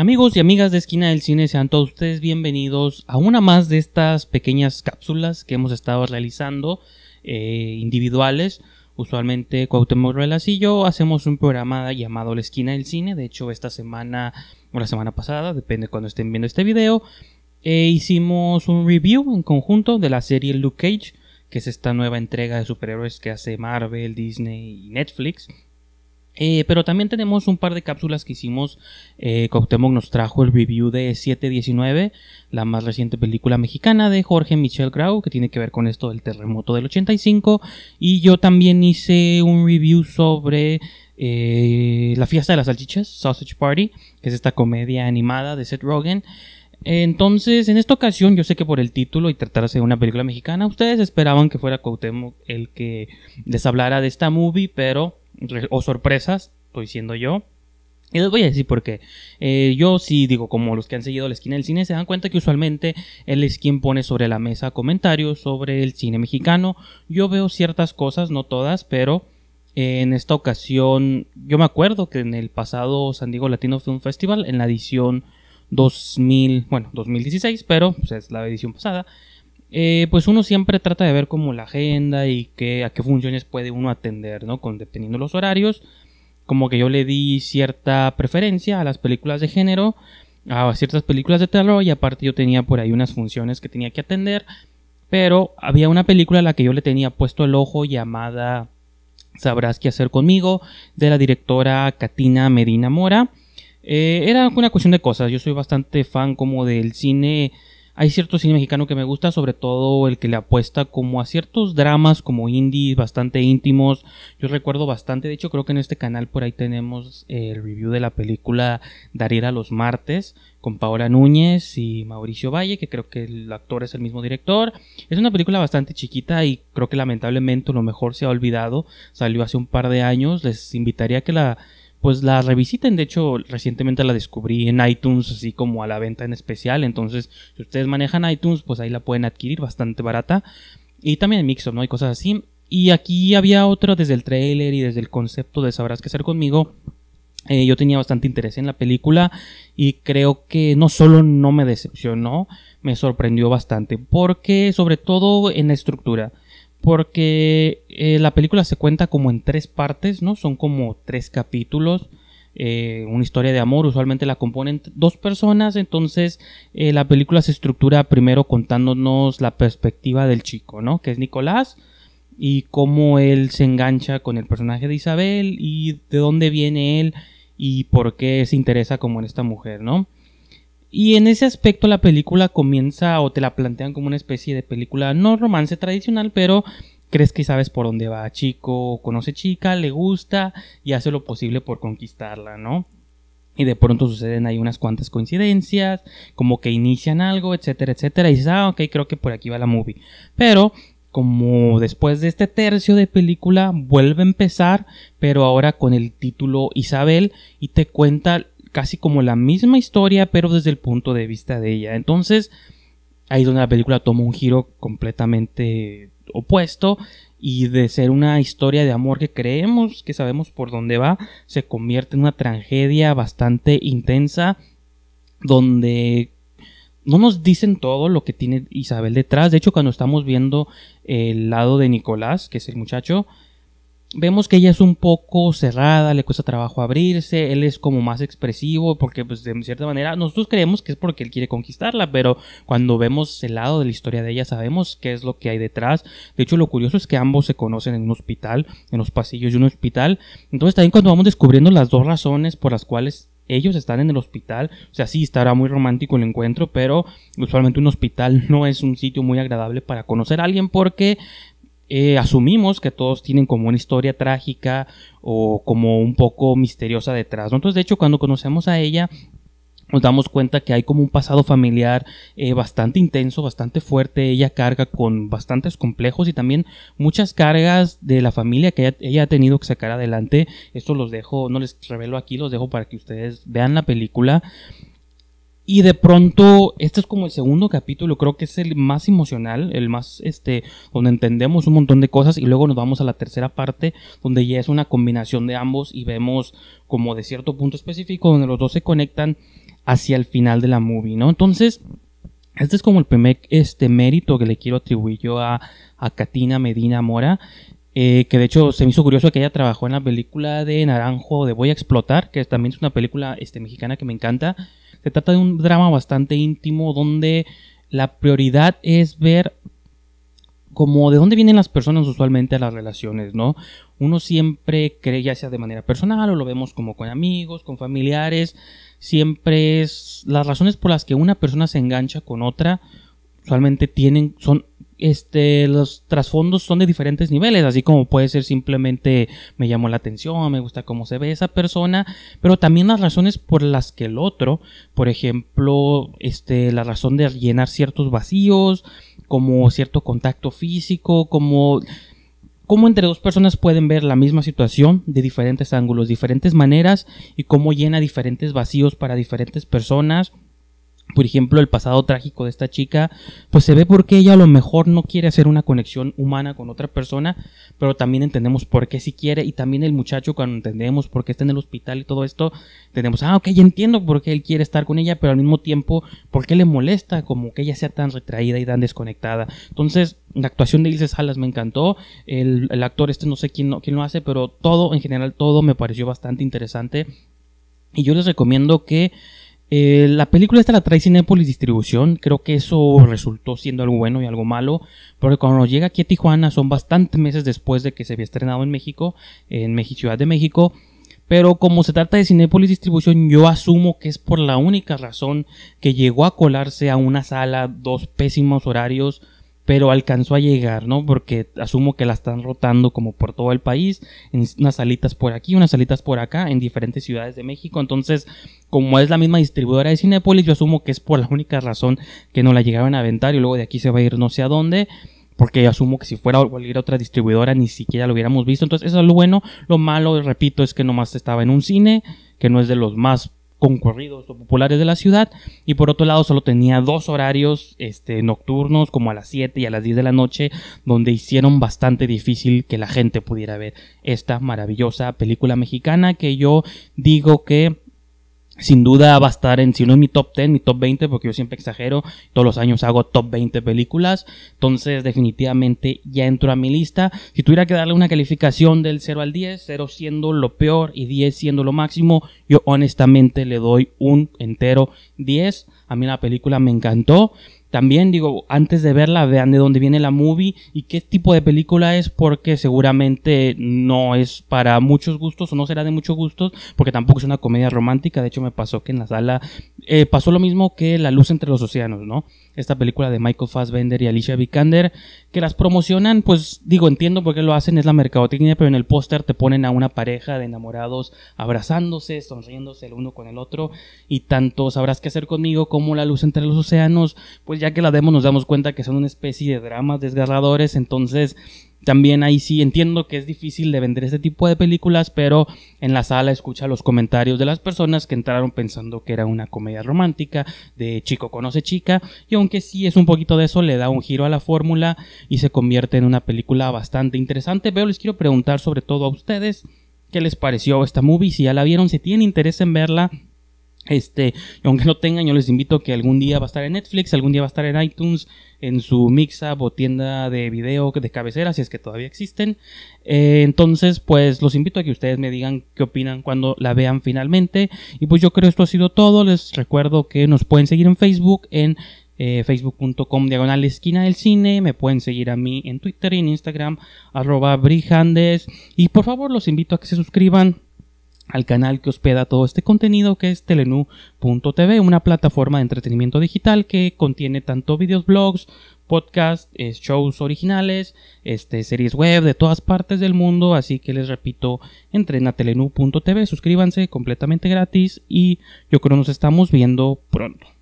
Amigos y amigas de Esquina del Cine, sean todos ustedes bienvenidos a una más de estas pequeñas cápsulas que hemos estado realizando eh, individuales. Usualmente Cuauhtémoc yo hacemos un programa llamado La Esquina del Cine. De hecho, esta semana o la semana pasada, depende cuando estén viendo este video, eh, hicimos un review en conjunto de la serie Luke Cage, que es esta nueva entrega de superhéroes que hace Marvel, Disney y Netflix. Eh, pero también tenemos un par de cápsulas que hicimos. Eh, Coctemoc nos trajo el review de 719, la más reciente película mexicana de Jorge Michel Grau, que tiene que ver con esto del terremoto del 85. Y yo también hice un review sobre eh, La fiesta de las salchichas, Sausage Party, que es esta comedia animada de Seth Rogen. Entonces, en esta ocasión, yo sé que por el título y tratarse de una película mexicana, ustedes esperaban que fuera Coctemoc el que les hablara de esta movie, pero o sorpresas, estoy diciendo yo. Y les voy a decir por qué. Eh, yo sí digo, como los que han seguido la esquina del cine, se dan cuenta que usualmente el es quien pone sobre la mesa comentarios sobre el cine mexicano. Yo veo ciertas cosas, no todas, pero eh, en esta ocasión, yo me acuerdo que en el pasado San Diego Latino Film Festival, en la edición 2000, bueno, 2016, pero pues, es la edición pasada, eh, pues uno siempre trata de ver como la agenda y qué, a qué funciones puede uno atender, ¿no? Con, dependiendo los horarios. Como que yo le di cierta preferencia a las películas de género, a ciertas películas de terror y aparte yo tenía por ahí unas funciones que tenía que atender. Pero había una película a la que yo le tenía puesto el ojo llamada Sabrás qué hacer conmigo, de la directora Katina Medina Mora. Eh, era una cuestión de cosas, yo soy bastante fan como del cine hay cierto cine mexicano que me gusta, sobre todo el que le apuesta como a ciertos dramas como indies, bastante íntimos. Yo recuerdo bastante, de hecho creo que en este canal por ahí tenemos el review de la película Daría a los martes con Paola Núñez y Mauricio Valle, que creo que el actor es el mismo director. Es una película bastante chiquita y creo que lamentablemente lo mejor se ha olvidado. Salió hace un par de años. Les invitaría a que la pues la revisiten. De hecho, recientemente la descubrí en iTunes, así como a la venta en especial. Entonces, si ustedes manejan iTunes, pues ahí la pueden adquirir bastante barata. Y también en ¿no? Y cosas así. Y aquí había otra desde el trailer y desde el concepto de Sabrás qué hacer conmigo. Eh, yo tenía bastante interés en la película y creo que no solo no me decepcionó, me sorprendió bastante. Porque sobre todo en la estructura porque eh, la película se cuenta como en tres partes, ¿no? Son como tres capítulos. Eh, una historia de amor usualmente la componen dos personas, entonces eh, la película se estructura primero contándonos la perspectiva del chico, ¿no? Que es Nicolás y cómo él se engancha con el personaje de Isabel y de dónde viene él y por qué se interesa como en esta mujer, ¿no? Y en ese aspecto la película comienza o te la plantean como una especie de película, no romance tradicional, pero crees que sabes por dónde va chico, conoce chica, le gusta y hace lo posible por conquistarla, ¿no? Y de pronto suceden ahí unas cuantas coincidencias, como que inician algo, etcétera, etcétera. Y dices, ah, ok, creo que por aquí va la movie. Pero como después de este tercio de película vuelve a empezar, pero ahora con el título Isabel y te cuenta casi como la misma historia, pero desde el punto de vista de ella. Entonces, ahí es donde la película toma un giro completamente opuesto y de ser una historia de amor que creemos que sabemos por dónde va, se convierte en una tragedia bastante intensa donde no nos dicen todo lo que tiene Isabel detrás. De hecho, cuando estamos viendo el lado de Nicolás, que es el muchacho, vemos que ella es un poco cerrada, le cuesta trabajo abrirse, él es como más expresivo porque pues de cierta manera nosotros creemos que es porque él quiere conquistarla, pero cuando vemos el lado de la historia de ella sabemos qué es lo que hay detrás. De hecho lo curioso es que ambos se conocen en un hospital, en los pasillos de un hospital. Entonces también cuando vamos descubriendo las dos razones por las cuales ellos están en el hospital. O sea, sí, estará muy romántico el encuentro, pero usualmente un hospital no es un sitio muy agradable para conocer a alguien porque eh, asumimos que todos tienen como una historia trágica o como un poco misteriosa detrás. Entonces, de hecho, cuando conocemos a ella, nos damos cuenta que hay como un pasado familiar eh, bastante intenso, bastante fuerte. Ella carga con bastantes complejos y también muchas cargas de la familia que ella, ella, ha tenido que sacar adelante. Esto los dejo, no les revelo aquí, los dejo para que ustedes vean la película. Y de pronto, este es como el segundo capítulo, creo que es el más emocional, el más, este, donde entendemos un montón de cosas y luego nos vamos a la tercera parte, donde ya es una combinación de ambos y vemos como de cierto punto específico, donde los dos se conectan hacia el final de la movie, ¿no? Entonces, este es como el primer este, mérito que le quiero atribuir yo a, Katina Medina Mora. Eh, que de hecho se me hizo curioso que ella trabajó en la película de Naranjo de Voy a Explotar, que también es una película este, mexicana que me encanta. Se trata de un drama bastante íntimo donde la prioridad es ver como de dónde vienen las personas usualmente a las relaciones, ¿no? Uno siempre cree, ya sea de manera personal o lo vemos como con amigos, con familiares, siempre es las razones por las que una persona se engancha con otra usualmente tienen son este, los trasfondos son de diferentes niveles, así como puede ser simplemente me llamó la atención, me gusta cómo se ve esa persona, pero también las razones por las que el otro, por ejemplo, este, la razón de llenar ciertos vacíos, como cierto contacto físico, como cómo entre dos personas pueden ver la misma situación de diferentes ángulos, diferentes maneras y cómo llena diferentes vacíos para diferentes personas por ejemplo, el pasado trágico de esta chica, pues se ve por qué ella a lo mejor no quiere hacer una conexión humana con otra persona, pero también entendemos por qué si quiere y también el muchacho cuando entendemos por qué está en el hospital y todo esto, tenemos, ah, ok, ya entiendo por qué él quiere estar con ella, pero al mismo tiempo, por qué le molesta como que ella sea tan retraída y tan desconectada. Entonces, la actuación de Ilse Salas me encantó, el, actor este no sé quién, no, quién lo hace, pero todo, en general, todo me pareció bastante interesante y yo les recomiendo que eh, la película esta la trae Cinepolis Distribución, creo que eso resultó siendo algo bueno y algo malo, porque cuando llega aquí a Tijuana son bastantes meses después de que se había estrenado en México, en Ciudad de México, pero como se trata de Cinepolis Distribución, yo asumo que es por la única razón que llegó a colarse a una sala, dos pésimos horarios, pero alcanzó a llegar, ¿no? Porque asumo que la están rotando como por todo el país, en unas salitas por aquí, unas salitas por acá, en diferentes ciudades de México. Entonces, como es la misma distribuidora de Cinepolis, yo asumo que es por la única razón que no la llegaron a aventar y luego de aquí se va a ir no sé a dónde. Porque asumo que si fuera a cualquier otra distribuidora ni siquiera lo hubiéramos visto. Entonces, eso es lo bueno. Lo malo, repito, es que nomás estaba en un cine, que no es de los más concurridos o populares de la ciudad y por otro lado solo tenía dos horarios este, nocturnos como a las 7 y a las 10 de la noche donde hicieron bastante difícil que la gente pudiera ver esta maravillosa película mexicana que yo digo que sin duda va a estar en, si no es mi top 10, mi top 20, porque yo siempre exagero, todos los años hago top 20 películas, entonces definitivamente ya entro a mi lista. Si tuviera que darle una calificación del 0 al 10, 0 siendo lo peor y 10 siendo lo máximo, yo honestamente le doy un entero 10. A mí la película me encantó también digo, antes de verla, vean de dónde viene la movie y qué tipo de película es, porque seguramente no es para muchos gustos o no será de muchos gustos, porque tampoco es una comedia romántica. De hecho, me pasó que en la sala eh, pasó lo mismo que La luz entre los océanos, ¿no? esta película de Michael Fassbender y Alicia Vikander, que las promocionan, pues digo, entiendo por qué lo hacen, es la mercadotecnia, pero en el póster te ponen a una pareja de enamorados abrazándose, sonriéndose el uno con el otro, y tanto sabrás qué hacer conmigo como la luz entre los océanos, pues ya que la demo nos damos cuenta que son una especie de dramas desgarradores, entonces también ahí sí entiendo que es difícil de vender este tipo de películas, pero en la sala escucha los comentarios de las personas que entraron pensando que era una comedia romántica de chico conoce chica, y aunque sí es un poquito de eso, le da un giro a la fórmula y se convierte en una película bastante interesante, pero les quiero preguntar sobre todo a ustedes qué les pareció esta movie, si ya la vieron, si tienen interés en verla, este, aunque no tengan, yo les invito que algún día va a estar en Netflix, algún día va a estar en iTunes, en su mix o tienda de video de cabecera, si es que todavía existen. Eh, entonces, pues los invito a que ustedes me digan qué opinan cuando la vean finalmente. Y pues yo creo que esto ha sido todo. Les recuerdo que nos pueden seguir en Facebook, en eh, facebook.com diagonal esquina del cine. Me pueden seguir a mí en Twitter y en Instagram, arroba brijandes. Y por favor, los invito a que se suscriban al canal que hospeda todo este contenido que es telenu.tv, una plataforma de entretenimiento digital que contiene tanto videos, blogs, podcasts, eh, shows originales, este, series web de todas partes del mundo, así que les repito, entren a telenu.tv, suscríbanse completamente gratis y yo creo nos estamos viendo pronto.